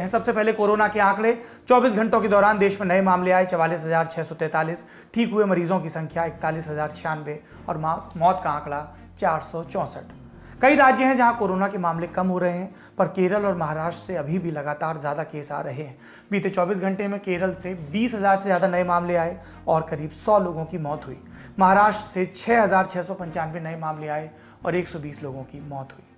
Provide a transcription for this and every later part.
हैं सबसे पहले कोरोना के आंकड़े 24 घंटों के दौरान देश में नए मामले आए चवालीस हज़ार छः सौ तैंतालीस ठीक हुए मरीजों की संख्या इकतालीस हज़ार छियानवे और मौत का आंकड़ा चार सौ कई राज्य हैं जहां कोरोना के मामले कम हो रहे हैं पर केरल और महाराष्ट्र से अभी भी लगातार ज़्यादा केस आ रहे हैं बीते 24 घंटे में केरल से 20,000 से ज़्यादा नए मामले आए और करीब 100 लोगों की मौत हुई महाराष्ट्र से छः नए मामले आए और 120 लोगों की मौत हुई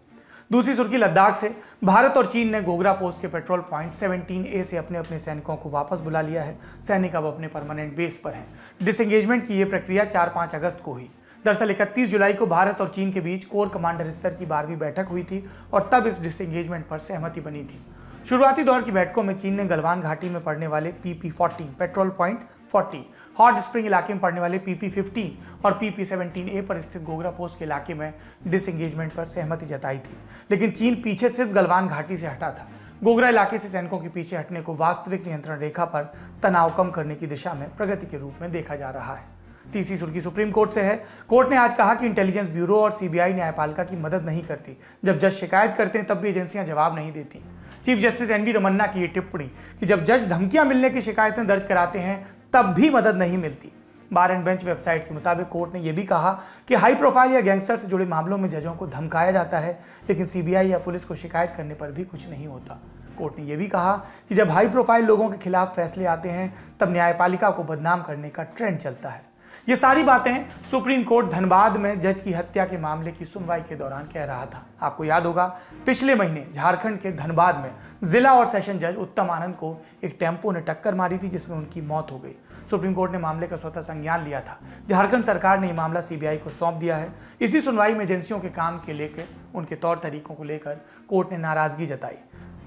दूसरी सुर्खी लद्दाख से भारत और चीन ने गोगरा पोस्ट के पेट्रोल पॉइंट 17 ए से अपने अपने सैनिकों को वापस बुला लिया है सैनिक अब अपने परमानेंट बेस पर हैं डिसंगेजमेंट की यह प्रक्रिया चार पाँच अगस्त को हुई दरअसल इकतीस जुलाई को भारत और चीन के बीच कोर कमांडर स्तर की बारहवीं बैठक हुई थी और तब इस डिसंगेजमेंट पर सहमति बनी थी शुरुआती दौर की बैठकों में चीन ने गलवान घाटी में पड़ने वाले P P patrol point 40 hot spring इलाके में पड़ने वाले पीपी 15 और पीपी 17 ए पर स्थित गोगरा पोस्ट के इलाके में डिसंगेजमेंट पर सहमति जताई थी लेकिन चीन पीछे सिर्फ गलवान घाटी से हटा था गोगरा इलाके से सैनिकों के पीछे हटने को वास्तविक नियंत्रण रेखा पर तनाव कम करने की दिशा में प्रगति के रूप में देखा जा रहा है तीसरी सुर्खी सुप्रीम कोर्ट से है कोर्ट ने आज कहा कि इंटेलिजेंस ब्यूरो और सीबीआई न्यायपालिका की मदद नहीं करती जब जज शिकायत करते हैं तब भी एजेंसियां जवाब नहीं देती चीफ जस्टिस एनवी रमन्ना की ये टिप्पणी कि जब जज धमकियां मिलने की शिकायतें दर्ज कराते हैं तब भी मदद नहीं मिलती बार एंड बेंच वेबसाइट के मुताबिक कोर्ट ने यह भी कहा कि हाई प्रोफाइल या गैंगस्टर से जुड़े मामलों में जजों को धमकाया जाता है लेकिन सीबीआई या पुलिस को शिकायत करने पर भी कुछ नहीं होता कोर्ट ने यह भी कहा कि जब हाई प्रोफाइल लोगों के खिलाफ फैसले आते हैं तब न्यायपालिका को बदनाम करने का ट्रेंड चलता है ये सारी बातें सुप्रीम कोर्ट धनबाद में जज की हत्या के मामले की सुनवाई के दौरान कह रहा था आपको याद होगा पिछले महीने झारखंड के धनबाद में जिला और सेशन जज उत्तम आनंद को एक टेम्पो ने टक्कर मारी थी जिसमें उनकी मौत हो गई सुप्रीम कोर्ट ने मामले का स्वतः संज्ञान लिया था झारखंड सरकार ने यह मामला सीबीआई को सौंप दिया है इसी सुनवाई में एजेंसियों के काम के लेकर उनके तौर तरीकों को लेकर कोर्ट ने नाराजगी जताई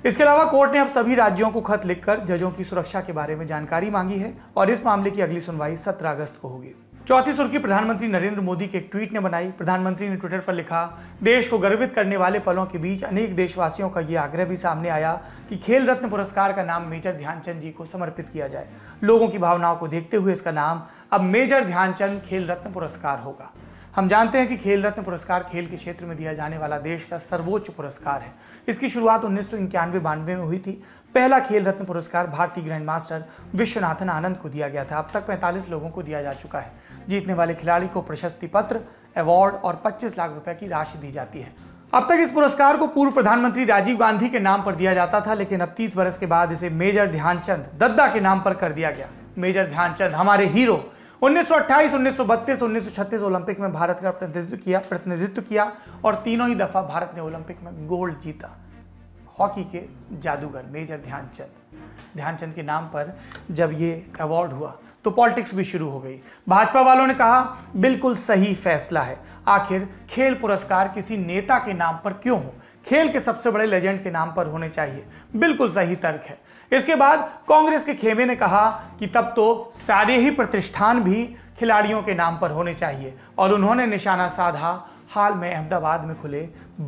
इसके अलावा कोर्ट ने अब सभी राज्यों को खत लिखकर जजों की सुरक्षा के बारे में जानकारी मांगी है और इस मामले की अगली सुनवाई 17 अगस्त को होगी चौथी सुर्खी प्रधानमंत्री नरेंद्र मोदी के एक ट्वीट ने बनाई प्रधानमंत्री ने ट्विटर पर लिखा देश को गर्वित करने वाले पलों के बीच अनेक देशवासियों का ये आग्रह भी सामने आया कि खेल रत्न पुरस्कार का नाम मेजर ध्यानचंद जी को समर्पित किया जाए लोगों की भावनाओं को देखते हुए इसका नाम अब मेजर ध्यानचंद खेल रत्न पुरस्कार होगा हम जानते हैं कि खेल रत्न पुरस्कार खेल के क्षेत्र में दिया जाने वाला देश का सर्वोच्च पुरस्कार है इसकी शुरुआत उन्नीस सौ बानवे में हुई थी पहला खेल रत्न पुरस्कार भारतीय ग्रैंड मास्टर विश्वनाथन आनंद को दिया गया था अब तक 45 लोगों को दिया जा चुका है जीतने वाले खिलाड़ी को प्रशस्ति पत्र अवार्ड और 25 लाख रुपए की राशि दी जाती है अब तक इस पुरस्कार को पूर्व प्रधानमंत्री राजीव गांधी के नाम पर दिया जाता था लेकिन अब तीस बरस के बाद इसे मेजर ध्यानचंद दद्दा के नाम पर कर दिया गया मेजर ध्यानचंद हमारे हीरो 1928, सौ ओलंपिक में भारत का प्रतिनिधित्व किया प्रतिनिधित्व किया और तीनों ही दफा भारत ने ओलंपिक में गोल्ड जीता हॉकी के जादूगर मेजर ध्यानचंद ध्यानचंद के नाम पर जब ये अवार्ड हुआ तो पॉलिटिक्स भी शुरू हो गई भाजपा वालों ने कहा बिल्कुल सही फैसला है आखिर खेल पुरस्कार किसी नेता के नाम पर क्यों हो खेल के सबसे बड़े लेजेंड के नाम पर होने चाहिए बिल्कुल सही तर्क है इसके बाद कांग्रेस के खेमे ने कहा कि तब तो सारे ही प्रतिष्ठान भी खिलाड़ियों के नाम पर होने चाहिए और उन्होंने निशाना साधा हाल में अहमदाबाद में खुले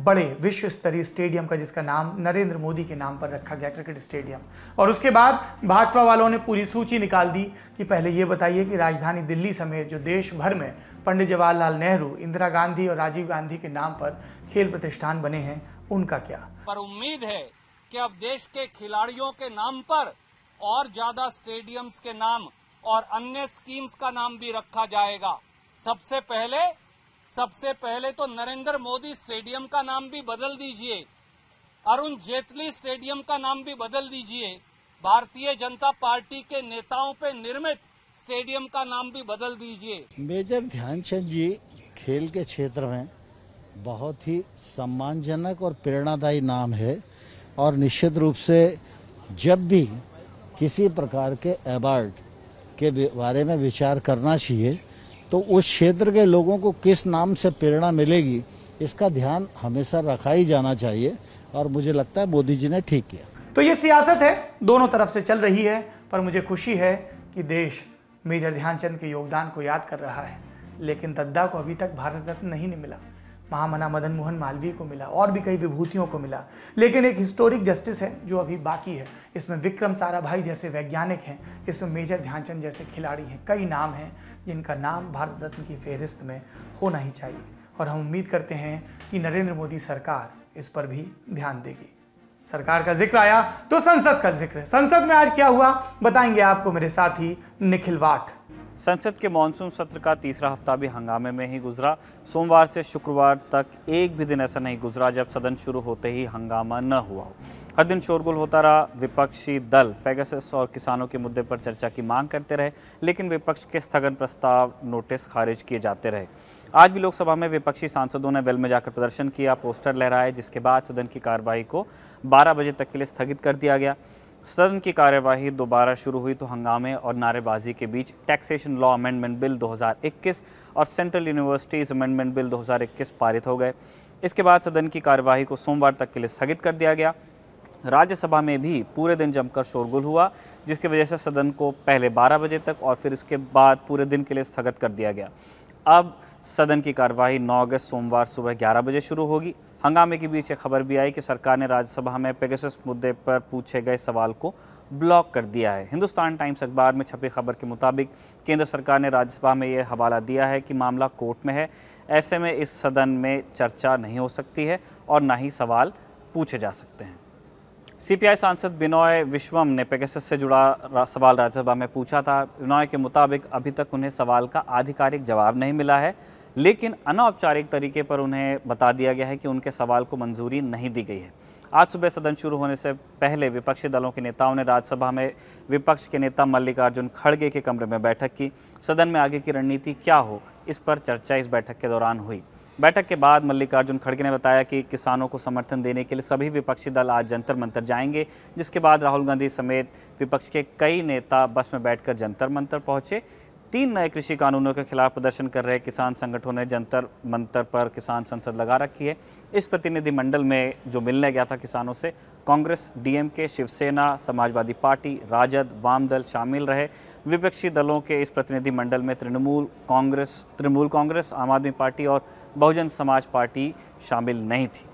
बड़े विश्व स्तरीय स्टेडियम का जिसका नाम नरेंद्र मोदी के नाम पर रखा गया क्रिकेट स्टेडियम और उसके बाद भाजपा वालों ने पूरी सूची निकाल दी कि पहले ये बताइए कि राजधानी दिल्ली समेत जो देश भर में पंडित जवाहरलाल नेहरू इंदिरा गांधी और राजीव गांधी के नाम पर खेल प्रतिष्ठान बने हैं उनका क्या पर उम्मीद है कि अब देश के खिलाड़ियों के नाम पर और ज्यादा स्टेडियम्स के नाम और अन्य स्कीम्स का नाम भी रखा जाएगा सबसे पहले सबसे पहले तो नरेंद्र मोदी स्टेडियम का नाम भी बदल दीजिए अरुण जेटली स्टेडियम का नाम भी बदल दीजिए भारतीय जनता पार्टी के नेताओं पे निर्मित स्टेडियम का नाम भी बदल दीजिए मेजर ध्यानचंद जी खेल के क्षेत्र में बहुत ही सम्मानजनक और प्रेरणादायी नाम है और निश्चित रूप से जब भी किसी प्रकार के एबार्ड के बारे में विचार करना चाहिए तो उस क्षेत्र के लोगों को किस नाम से प्रेरणा मिलेगी इसका ध्यान हमेशा रखा ही जाना चाहिए और मुझे लगता है मोदी जी ने ठीक किया तो ये सियासत है दोनों तरफ से चल रही है पर मुझे खुशी है कि देश मेजर ध्यानचंद के योगदान को याद कर रहा है लेकिन दद्दा को अभी तक भारत रत्न नहीं मिला महामना मदन मोहन मालवीय को मिला और भी कई विभूतियों को मिला लेकिन एक हिस्टोरिक जस्टिस है जो अभी बाकी है इसमें विक्रम साराभाई जैसे वैज्ञानिक हैं इसमें मेजर ध्यानचंद जैसे खिलाड़ी हैं कई नाम हैं जिनका नाम भारत रत्न की फहरिस्त में होना ही चाहिए और हम उम्मीद करते हैं कि नरेंद्र मोदी सरकार इस पर भी ध्यान देगी सरकार का जिक्र आया तो संसद का जिक्र संसद में आज क्या हुआ बताएंगे आपको मेरे साथी निखिल वाट संसद के मानसून सत्र का तीसरा हफ्ता भी हंगामे में ही गुजरा सोमवार से शुक्रवार तक एक भी दिन ऐसा नहीं गुजरा जब सदन शुरू होते ही हंगामा न हुआ हो हर दिन शोरगुल होता रहा विपक्षी दल पेगासस और किसानों के मुद्दे पर चर्चा की मांग करते रहे लेकिन विपक्ष के स्थगन प्रस्ताव नोटिस खारिज किए जाते रहे आज भी लोकसभा में विपक्षी सांसदों ने वेल में जाकर प्रदर्शन किया पोस्टर लहराए जिसके बाद सदन की कार्रवाई को बारह बजे तक के लिए स्थगित कर दिया गया सदन की कार्यवाही दोबारा शुरू हुई तो हंगामे और नारेबाजी के बीच टैक्सेशन लॉ अमेंडमेंट बिल 2021 और सेंट्रल यूनिवर्सिटीज़ अमेंडमेंट बिल 2021 पारित हो गए इसके बाद सदन की कार्यवाही को सोमवार तक के लिए स्थगित कर दिया गया राज्यसभा में भी पूरे दिन जमकर शोरगुल हुआ जिसकी वजह से सदन को पहले बारह बजे तक और फिर इसके बाद पूरे दिन के लिए स्थगित कर दिया गया अब सदन की कार्यवाही 9 अगस्त सोमवार सुबह 11 बजे शुरू होगी हंगामे के बीच एक खबर भी आई कि सरकार ने राज्यसभा में पेगसस मुद्दे पर पूछे गए सवाल को ब्लॉक कर दिया है हिंदुस्तान टाइम्स अखबार में छपी खबर के मुताबिक केंद्र सरकार ने राज्यसभा में यह हवाला दिया है कि मामला कोर्ट में है ऐसे में इस सदन में चर्चा नहीं हो सकती है और ना ही सवाल पूछे जा सकते हैं सीपीआई सांसद बिनॉय विश्वम ने पेगसस से जुड़ा सवाल राज्यसभा में पूछा था बिनॉय के मुताबिक अभी तक उन्हें सवाल का आधिकारिक जवाब नहीं मिला है लेकिन अनौपचारिक तरीके पर उन्हें बता दिया गया है कि उनके सवाल को मंजूरी नहीं दी गई है आज सुबह सदन शुरू होने से पहले विपक्षी दलों के नेताओं ने राज्यसभा में विपक्ष के नेता मल्लिकार्जुन खड़गे के कमरे में बैठक की सदन में आगे की रणनीति क्या हो इस पर चर्चा इस बैठक के दौरान हुई बैठक के बाद मल्लिकार्जुन खड़गे ने बताया कि किसानों को समर्थन देने के लिए सभी विपक्षी दल आज जंतर मंतर जाएंगे जिसके बाद राहुल गांधी समेत विपक्ष के कई नेता बस में बैठकर जंतर मंतर पहुंचे तीन नए कृषि कानूनों के खिलाफ प्रदर्शन कर रहे किसान संगठनों ने जंतर मंतर पर किसान संसद लगा रखी है इस प्रतिनिधिमंडल में जो मिलने गया था किसानों से कांग्रेस डीएमके शिवसेना समाजवादी पार्टी राजद वाम दल शामिल रहे विपक्षी दलों के इस प्रतिनिधिमंडल में तृणमूल कांग्रेस तृणमूल कांग्रेस आम आदमी पार्टी और बहुजन समाज पार्टी शामिल नहीं थी